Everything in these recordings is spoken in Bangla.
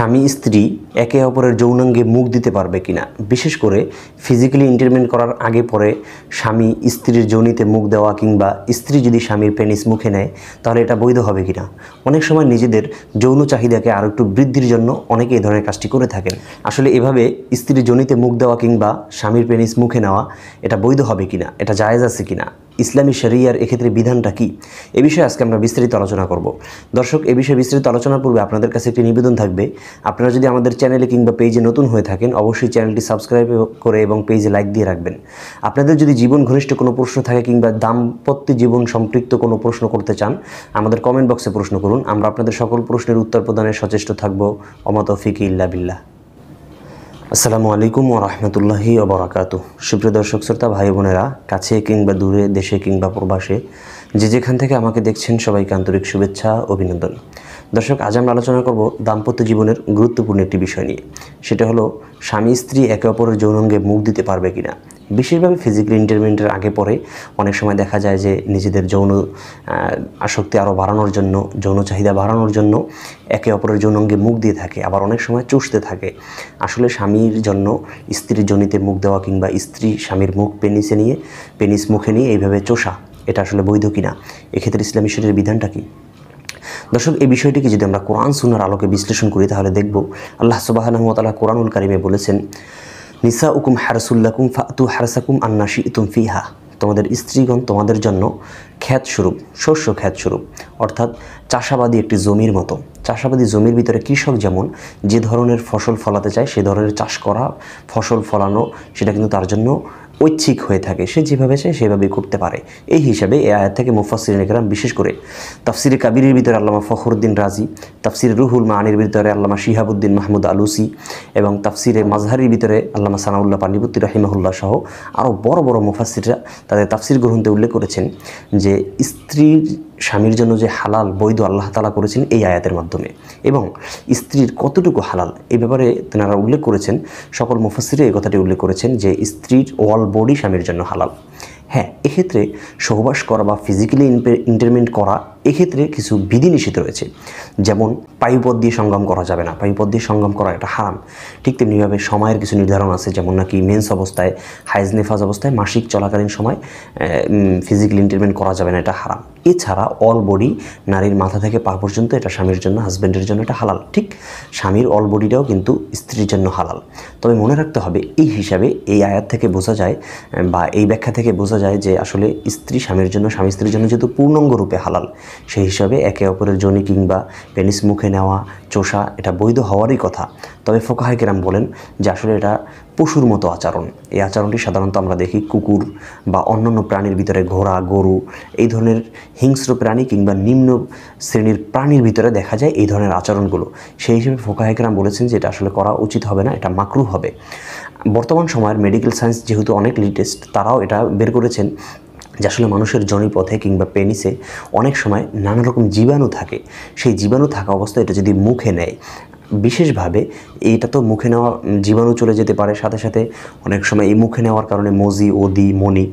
স্বামী স্ত্রী একে অপরের যৌনাঙ্গে মুখ দিতে পারবে কিনা বিশেষ করে ফিজিক্যালি ইন্টারমেন্ট করার আগে পরে স্বামী স্ত্রীর যৌনিতে মুখ দেওয়া কিংবা স্ত্রী যদি স্বামীর পেনিস মুখে নেয় তাহলে এটা বৈধ হবে কিনা অনেক সময় নিজেদের যৌন চাহিদাকে আরও একটু বৃদ্ধির জন্য অনেকে এই ধরনের কাজটি করে থাকেন আসলে এভাবে স্ত্রীর যৌনিতে মুখ দেওয়া কিংবা স্বামীর পেনিস মুখে নেওয়া এটা বৈধ হবে কিনা এটা জায়েজ আছে কিনা ইসলামী শরিয়ার এক্ষেত্রে বিধানটা কী এ বিষয়ে আজকে আমরা বিস্তারিত আলোচনা করব দর্শক এ বিষয়ে বিস্তারিত আলোচনার পূর্বে আপনাদের কাছে একটি নিবেদন থাকবে আপনারা যদি আমাদের চ্যানেলে কিংবা পেজে নতুন হয়ে থাকেন অবশ্যই চ্যানেলটি সাবস্ক্রাইব করে এবং পেজে লাইক দিয়ে রাখবেন আপনাদের যদি জীবন ঘনিষ্ঠ কোনো প্রশ্ন থাকে কিংবা দাম্পত্য জীবন সম্পৃক্ত কোনো প্রশ্ন করতে চান আমাদের কমেন্ট বক্সে প্রশ্ন করুন আমরা আপনাদের সকল প্রশ্নের উত্তর প্রদানে সচেষ্ট থাকব অমতফিক ইল্লা বিল্লাহ আসসালামু আলাইকুম ও রহমতুল্লাহি অবরাকাতু সুপ্রিয় দর্শক শ্রোতা ভাই বোনেরা কাছে কিংবা দূরে দেশে কিংবা প্রবাসে যে যেখান থেকে আমাকে দেখছেন সবাইকে আন্তরিক শুভেচ্ছা অভিনন্দন দর্শক আজ আমরা আলোচনা করব দাম্পত্য জীবনের গুরুত্বপূর্ণ একটি বিষয় নিয়ে সেটা হলো স্বামী স্ত্রী একে অপরের যৌনঙ্গে মুখ দিতে পারবে কিনা বিশেষভাবে ফিজিক্যাল ইন্টারমিডিয়েটের আগে পরে অনেক সময় দেখা যায় যে নিজেদের যৌন আসক্তি আরও বাড়ানোর জন্য যৌন চাহিদা বাড়ানোর জন্য একে অপরের যৌনঙ্গে মুখ দিয়ে থাকে আবার অনেক সময় চুষতে থাকে আসলে স্বামীর জন্য স্ত্রীর জনিতে মুখ দেওয়া কিংবা স্ত্রী স্বামীর মুখ পেনিসে নিয়ে পেনিস মুখে নিয়ে এইভাবে চোষা এটা আসলে বৈধ কিনা এক্ষেত্রে ইসলামী শরীরের বিধানটা কী দর্শক এই বিষয়টিকে যদি আমরা কোরআন সুনার আলোকে বিশ্লেষণ করি তাহলে দেখব আল্লাহ সুবাহ কোরআনুল কারিমে বলেছেন নিসা উকুম হারসুল্লাকুম ফাতু হারসাকুম আন্নাশি ইতুম ফিহা তোমাদের স্ত্রীগণ তোমাদের জন্য খ্যাত স্বরূপ শস্য খ্যাত স্বরূপ অর্থাৎ চাষাবাদী একটি জমির মতো চাষাবাদী জমির ভিতরে কৃষক যেমন যে ধরনের ফসল ফলাতে চায় সে ধরনের চাষ করা ফসল ফলানো সেটা কিন্তু তার জন্য ঐচ্ছিক হয়ে থাকে সে যেভাবে সে সেভাবেই করতে পারে এই হিসাবে এ আয়াত থেকে মুফাসির একরাম বিশেষ করে তাফসির কাবিরের ভিতরে আল্লামা ফখরুদ্দিন রাজি তাফসির রুহুল মানির ভিতরে আল্লামা শিহাবুদ্দিন মাহমুদ আলুসি এবং তাফসিরে মাজহারির ভিতরে আল্লামা সানাউল্লাহ পানিবুত্তি রাহিমাহুল্লাহ সহ আরও বড় বড় মুফাসিররা তাদের তাফসির গ্রহণতে উল্লেখ করেছেন যে স্ত্রীর স্বামীর জন্য যে হালাল বৈধ আল্লাহ তালা করেছেন এই আয়াতের মাধ্যমে এবং স্ত্রীর কতটুকু হালাল এই ব্যাপারে তেনারা উল্লেখ করেছেন সকল মুফাসিরে এই কথাটি উল্লেখ করেছেন যে স্ত্রীর ওয়াল বডি স্বামীর জন্য হালাল হ্যাঁ এক্ষেত্রে সহবাস করা বা ফিজিক্যালি ইন্টারমেন্ট করা এক্ষেত্রে কিছু বিধিনিষেধ রয়েছে যেমন পায়ুপথ দিয়ে সংগ্রাম করা যাবে না পায়ুপথ দিয়ে সংগ্রাম করা এটা হারাম ঠিক তেমনিভাবে সময়ের কিছু নির্ধারণ আছে যেমন নাকি মেন্স অবস্থায় হাইজ নেফাজ অবস্থায় মাসিক চলাকালীন সময় ফিজিক্যাল ইন্টারমেন্ট করা যাবে না এটা হারাম এছাড়া অল বডি নারীর মাথা থেকে পা পর্যন্ত এটা স্বামীর জন্য হাজব্যান্ডের জন্য এটা হালাল ঠিক স্বামীর অল বডিটাও কিন্তু স্ত্রীর জন্য হালাল তবে মনে রাখতে হবে এই হিসাবে এই আয়াত থেকে বোঝা যায় বা এই ব্যাখ্যা থেকে বোঝা যায় যে আসলে স্ত্রী স্বামীর জন্য স্বামী স্ত্রীর জন্য যেহেতু পূর্ণাঙ্গ রূপে হালাল সেই হিসাবে একে অপরের জনি কিংবা পেনিস মুখে নেওয়া চোষা এটা বৈধ হওয়ারই কথা তবে ফোকাহাই কেরাম বলেন যে আসলে এটা পশুর মতো আচরণ এই আচরণটি সাধারণত আমরা দেখি কুকুর বা অন্যান্য প্রাণীর ভিতরে ঘোড়া গরু এই ধরনের হিংস্র প্রাণী কিংবা নিম্ন শ্রেণীর প্রাণীর ভিতরে দেখা যায় এই ধরনের আচরণগুলো সেই হিসেবে ফোকাহেকরাম বলেছেন যে এটা আসলে করা উচিত হবে না এটা মাকরু হবে বর্তমান সময়ের মেডিকেল সায়েন্স যেহেতু অনেক লেটেস্ট তারাও এটা বের করেছেন যে আসলে মানুষের জনিপথে কিংবা পেনিসে অনেক সময় নানা রকম জীবাণু থাকে সেই জীবাণু থাকা অবস্থায় এটা যদি মুখে নেয় বিশেষভাবে এটা তো মুখে নেওয়া জীবাণু চলে যেতে পারে সাথে সাথে অনেক সময় এই মুখে নেওয়ার কারণে মজি ওদি মনি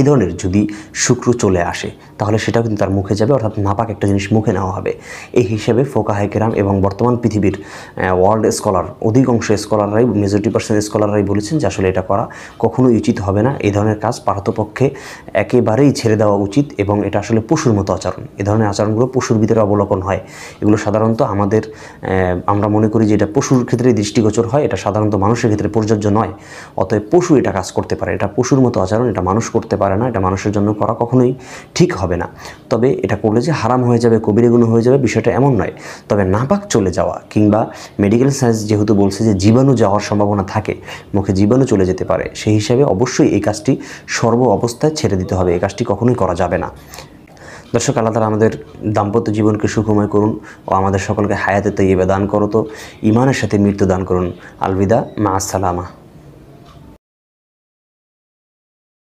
এ ধরনের যদি শুক্র চলে আসে তাহলে সেটাও কিন্তু তার মুখে যাবে অর্থাৎ নাপাক একটা জিনিস মুখে নেওয়া হবে এই হিসেবে ফোকা হাইকেরাম এবং বর্তমান পৃথিবীর ওয়ার্ল্ড স্কলার অধিকাংশ স্কলাররাই মেজরিটি পার্সেন্ট স্কলাররাই বলেছেন যে আসলে এটা করা কখনোই উচিত হবে না এই ধরনের কাজ পার্থপক্ষে একেবারেই ছেড়ে দেওয়া উচিত এবং এটা আসলে পশুর মতো আচরণ এ ধরনের আচরণগুলো পশুর ভিতরে অবলোকন হয় এগুলো সাধারণত আমাদের আমরা মনে করি যে এটা পশুর ক্ষেত্রে দৃষ্টিগোচর হয় এটা সাধারণত মানুষের ক্ষেত্রে প্রযোজ্য নয় অতএব পশু এটা কাজ করতে পারে এটা পশুর মতো আচরণ এটা মানুষ করতে পারে পারে না এটা মানুষের জন্য করা কখনোই ঠিক হবে না তবে এটা করলে যে হারাম হয়ে যাবে কবিরে গুণ হয়ে যাবে বিষয়টা এমন নয় তবে নাপাক চলে যাওয়া কিংবা মেডিকেল সায়েন্স যেহেতু বলছে যে জীবাণু যাওয়ার সম্ভাবনা থাকে মুখে জীবাণু চলে যেতে পারে সেই হিসাবে অবশ্যই এই কাজটি সর্ব অবস্থায় ছেড়ে দিতে হবে এই কাজটি কখনোই করা যাবে না দর্শক আল্লাহ তালা আমাদের দাম্পত্য জীবনকে সুখময় করুন ও আমাদের সকলকে হায়াতে তৈবে দান করো তো ইমানের সাথে মৃত্যু দান করুন আলবিদা মা আসসালামা